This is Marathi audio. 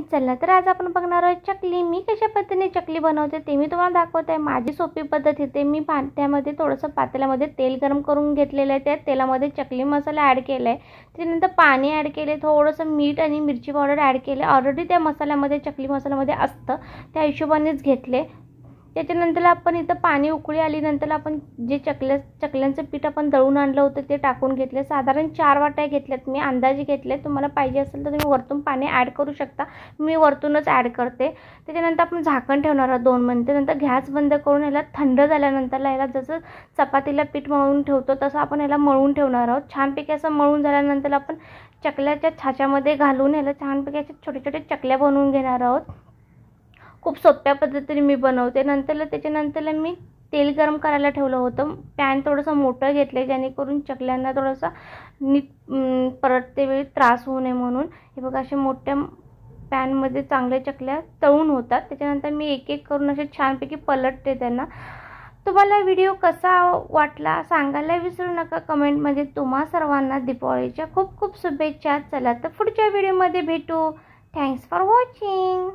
आणि चला तर आज आपण बघणार आहोत चकली मी कशा पद्धतीने चकली बनवते ते मी तुम्हाला दाखवत आहे माझी सोपी पद्धत इथे मी त्यामध्ये थोडंसं पातेल्यामध्ये तेल गरम करून घेतलेलं आहे त्या तेलामध्ये चकली मसाला ॲड केला आहे त्याच्यानंतर पाणी ॲड केले थोडंसं मीठ आणि मिरची पावडर ॲड केले ऑलरेडी त्या मसाल्यामध्ये चकली मसाल्यामध्ये असतं त्या हिशोबानेच घेतले त्याच्यानंतर आपण इथं पाणी उकळी नंतरला आपण जे चकल्या चकल्यांचं पीठ आपण दळून आणलं होतं ते टाकून घेतले साधारण चार वाट्या घेतल्यात मी अंदाजे घेतले तुम्हाला पाहिजे असेल तर तुम्ही वरतून पाणी ॲड करू शकता मी वरतूनच ॲड करते त्याच्यानंतर आपण झाकण ठेवणार आहोत दोन मिनटं नंतर गॅस बंद करून ह्याला थंड झाल्यानंतरला याला जसं चपातीला पीठ मळून ठेवतो तसं आपण ह्याला मळून ठेवणार आहोत छानपैकी असं मळून झाल्यानंतर आपण चकल्याच्या छाच्यामध्ये घालून याला छानपैकी असे छोटे छोटे चकल्या बनवून घेणार आहोत खूप सोप्या पद्धतीने मी बनवते नंतरला त्याच्यानंतरला मी तेल गरम करायला ठेवलं होतं पॅन थोडंसं मोठं घेतलं जेणेकरून चकल्यांना थोडंसं नीट वेळी त्रास होऊ नये म्हणून हे बघा असे मोठ्या पॅनमध्ये चांगल्या चकल्या तळून होतात त्याच्यानंतर मी एक एक करून असे छानपैकी पलटते त्यांना तुम्हाला व्हिडिओ कसा वाटला सांगायला विसरू नका कमेंटमध्ये तुम्हा सर्वांना दीपावळीच्या खूप खूप शुभेच्छा चला तर पुढच्या व्हिडिओमध्ये भेटू थँक्स फॉर वॉचिंग